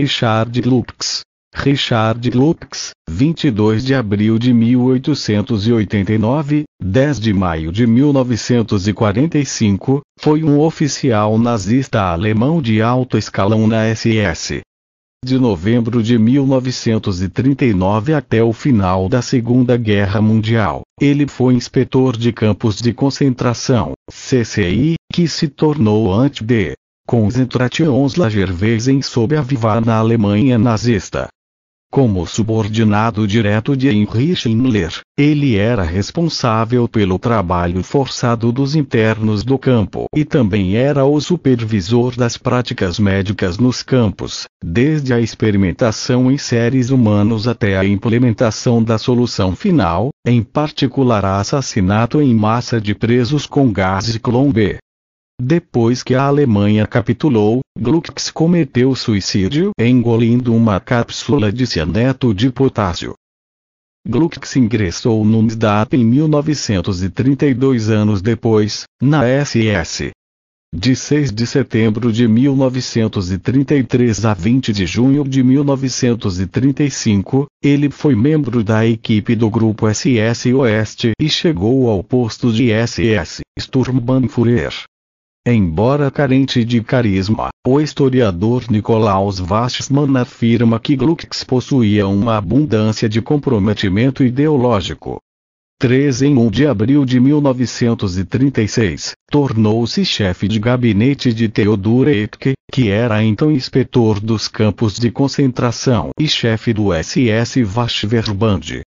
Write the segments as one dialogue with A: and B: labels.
A: Richard Lux. Richard Lux, 22 de abril de 1889, 10 de maio de 1945, foi um oficial nazista alemão de alto escalão na SS. De novembro de 1939 até o final da Segunda Guerra Mundial, ele foi inspetor de campos de concentração, CCI, que se tornou antes de Konzentration Lager sob a vivar na Alemanha nazista. Como subordinado direto de Heinrich Himmler, ele era responsável pelo trabalho forçado dos internos do campo e também era o supervisor das práticas médicas nos campos, desde a experimentação em seres humanos até a implementação da solução final, em particular assassinato em massa de presos com gás e clombe. Depois que a Alemanha capitulou, Glucks cometeu suicídio engolindo uma cápsula de cianeto de potássio. Glucks ingressou no NSDAP em 1932 anos depois, na SS. De 6 de setembro de 1933 a 20 de junho de 1935, ele foi membro da equipe do Grupo SS Oeste e chegou ao posto de SS Sturmbannführer. Embora carente de carisma, o historiador Nicolaus Wachsman afirma que Glucks possuía uma abundância de comprometimento ideológico. 3 em 1 de abril de 1936, tornou-se chefe de gabinete de Theodor Eetke, que era então inspetor dos campos de concentração e chefe do SS Vachverband.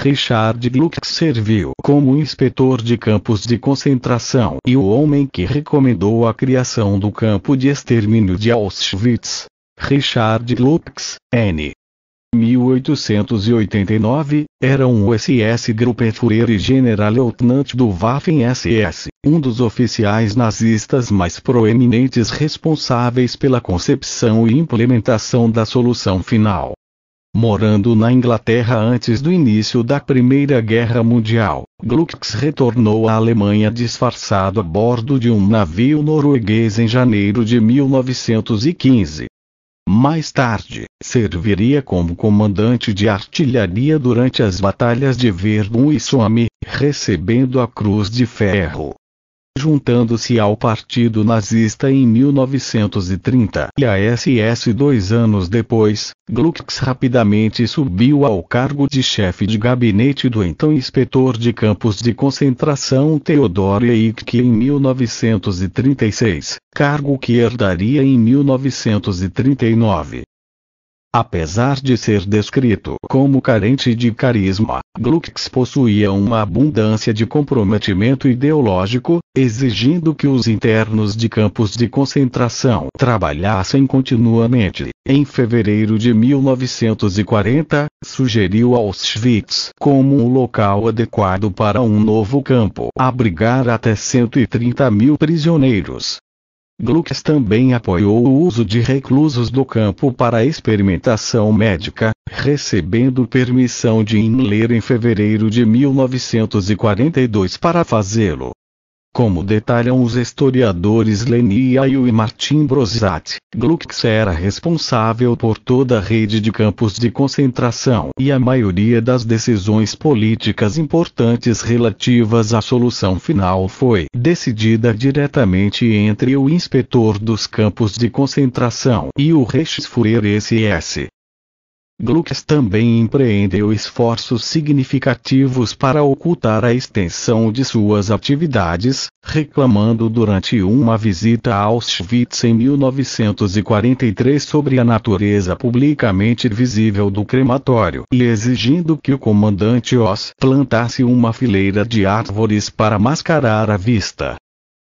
A: Richard Gluck serviu como inspetor de campos de concentração e o homem que recomendou a criação do campo de extermínio de Auschwitz. Richard Gluck, N. 1889, era um SS Gruppenführer e general-leutnant do Waffen-SS, um dos oficiais nazistas mais proeminentes responsáveis pela concepção e implementação da solução final Morando na Inglaterra antes do início da Primeira Guerra Mundial, Glucks retornou à Alemanha disfarçado a bordo de um navio norueguês em janeiro de 1915. Mais tarde, serviria como comandante de artilharia durante as batalhas de Verdun e Somme, recebendo a Cruz de Ferro juntando-se ao Partido Nazista em 1930 e a SS dois anos depois, Glucks rapidamente subiu ao cargo de chefe de gabinete do então inspetor de campos de concentração Theodor Eick em 1936, cargo que herdaria em 1939. Apesar de ser descrito como carente de carisma, Glucks possuía uma abundância de comprometimento ideológico, exigindo que os internos de campos de concentração trabalhassem continuamente. Em fevereiro de 1940, sugeriu Auschwitz como um local adequado para um novo campo abrigar até 130 mil prisioneiros. Glucks também apoiou o uso de reclusos do campo para experimentação médica, recebendo permissão de Himmler em fevereiro de 1942 para fazê-lo. Como detalham os historiadores Leni Ayu e Martin Brosat, Gluck era responsável por toda a rede de campos de concentração e a maioria das decisões políticas importantes relativas à solução final foi decidida diretamente entre o inspetor dos campos de concentração e o Reichsführer SS. Glucks também empreendeu esforços significativos para ocultar a extensão de suas atividades, reclamando durante uma visita a Auschwitz em 1943 sobre a natureza publicamente visível do crematório e exigindo que o comandante Oss plantasse uma fileira de árvores para mascarar a vista.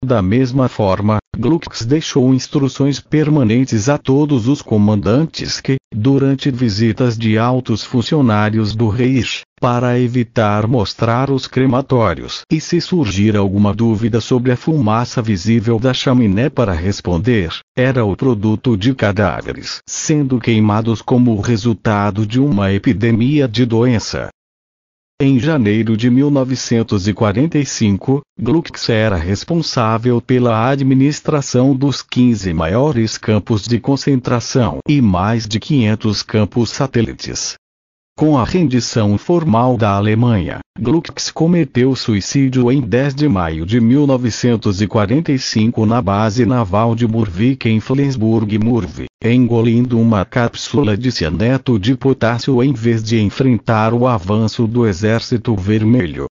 A: Da mesma forma, Glucks deixou instruções permanentes a todos os comandantes que, durante visitas de altos funcionários do Reich, para evitar mostrar os crematórios e se surgir alguma dúvida sobre a fumaça visível da chaminé para responder, era o produto de cadáveres sendo queimados como resultado de uma epidemia de doença. Em janeiro de 1945, Gluck era responsável pela administração dos 15 maiores campos de concentração e mais de 500 campos satélites. Com a rendição formal da Alemanha, Glucks cometeu suicídio em 10 de maio de 1945 na base naval de Murvik em Flensburg-Murv, engolindo uma cápsula de cianeto de potássio em vez de enfrentar o avanço do Exército Vermelho.